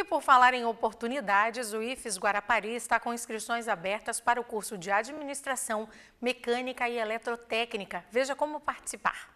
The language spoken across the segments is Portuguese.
E por falar em oportunidades, o IFES Guarapari está com inscrições abertas para o curso de Administração, Mecânica e Eletrotécnica. Veja como participar.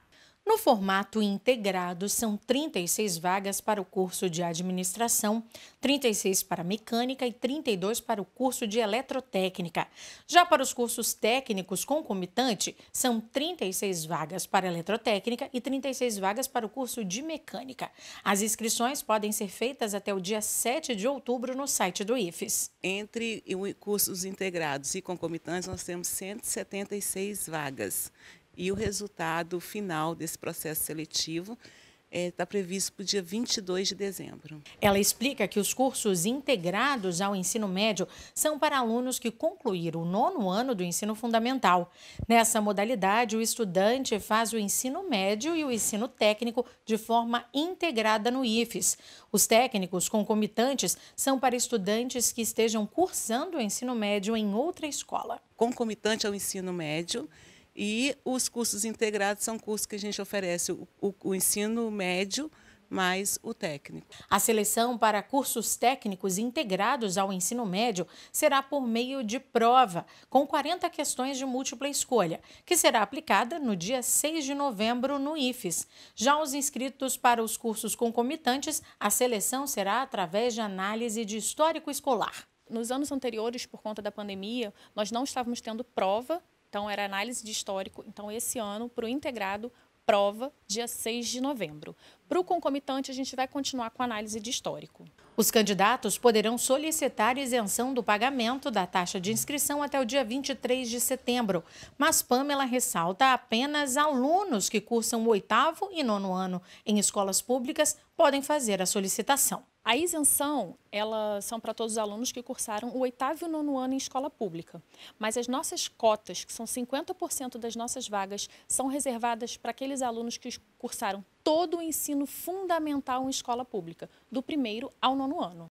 No formato integrado, são 36 vagas para o curso de administração, 36 para mecânica e 32 para o curso de eletrotécnica. Já para os cursos técnicos concomitante, são 36 vagas para eletrotécnica e 36 vagas para o curso de mecânica. As inscrições podem ser feitas até o dia 7 de outubro no site do IFES. Entre cursos integrados e concomitantes, nós temos 176 vagas. E o resultado final desse processo seletivo está é, tá previsto para o dia 22 de dezembro. Ela explica que os cursos integrados ao ensino médio são para alunos que concluíram o nono ano do ensino fundamental. Nessa modalidade, o estudante faz o ensino médio e o ensino técnico de forma integrada no IFES. Os técnicos concomitantes são para estudantes que estejam cursando o ensino médio em outra escola. Concomitante ao ensino médio, e os cursos integrados são cursos que a gente oferece o, o, o ensino médio, mais o técnico. A seleção para cursos técnicos integrados ao ensino médio será por meio de prova, com 40 questões de múltipla escolha, que será aplicada no dia 6 de novembro no IFES. Já os inscritos para os cursos concomitantes, a seleção será através de análise de histórico escolar. Nos anos anteriores, por conta da pandemia, nós não estávamos tendo prova então, era análise de histórico. Então, esse ano, para o integrado, prova dia 6 de novembro. Para o concomitante, a gente vai continuar com a análise de histórico. Os candidatos poderão solicitar isenção do pagamento da taxa de inscrição até o dia 23 de setembro, mas Pamela ressalta apenas alunos que cursam o oitavo e nono ano em escolas públicas podem fazer a solicitação. A isenção, ela são para todos os alunos que cursaram o oitavo e nono ano em escola pública. Mas as nossas cotas, que são 50% das nossas vagas, são reservadas para aqueles alunos que cursaram todo o ensino fundamental em escola pública, do primeiro ao nono ano.